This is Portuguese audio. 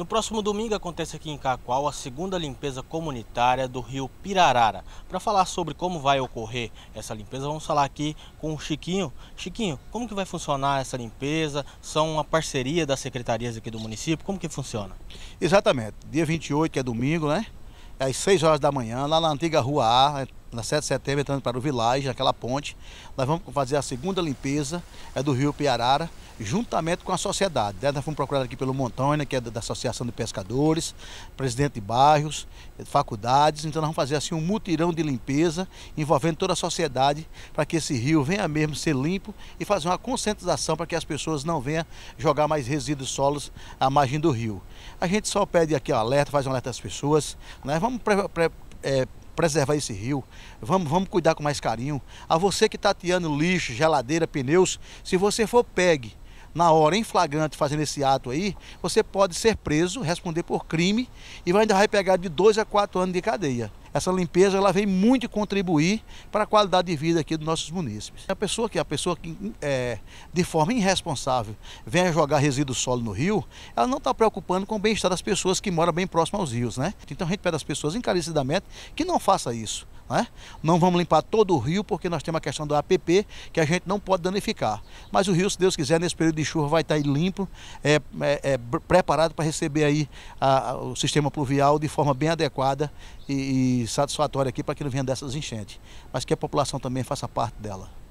No próximo domingo acontece aqui em Cacoal a segunda limpeza comunitária do rio Pirarara. Para falar sobre como vai ocorrer essa limpeza, vamos falar aqui com o Chiquinho. Chiquinho, como que vai funcionar essa limpeza? São uma parceria das secretarias aqui do município, como que funciona? Exatamente, dia 28 que é domingo, né? É às 6 horas da manhã, lá na antiga Rua A, é na 7 de setembro, entrando para o Village, naquela ponte. Nós vamos fazer a segunda limpeza, é do rio Piarara, juntamente com a sociedade. Né? Nós fomos procurados aqui pelo Montanha, né, que é da Associação de Pescadores, presidente de bairros, eh, faculdades. Então nós vamos fazer assim um mutirão de limpeza envolvendo toda a sociedade para que esse rio venha mesmo ser limpo e fazer uma conscientização para que as pessoas não venham jogar mais resíduos solos à margem do rio. A gente só pede aqui o alerta, faz um alerta às pessoas. Nós né? vamos... Pre, pre é, preservar esse rio. Vamos, vamos cuidar com mais carinho. A você que está tirando lixo, geladeira, pneus, se você for pegue na hora em flagrante fazendo esse ato aí, você pode ser preso, responder por crime e vai ainda vai pegar de dois a quatro anos de cadeia. Essa limpeza ela vem muito contribuir para a qualidade de vida aqui dos nossos munícipes. A pessoa que, a pessoa que é, de forma irresponsável vem jogar resíduo solo no rio, ela não está preocupando com o bem-estar das pessoas que moram bem próximo aos rios, né? Então a gente pede às pessoas encarecidamente que não faça isso. Né? Não vamos limpar todo o rio, porque nós temos a questão do APP, que a gente não pode danificar. Mas o rio, se Deus quiser, nesse período de chuva vai estar limpo, é, é, é preparado para receber aí a, a, o sistema pluvial de forma bem adequada e, e satisfatória aqui para que não venha dessas enchentes. Mas que a população também faça parte dela.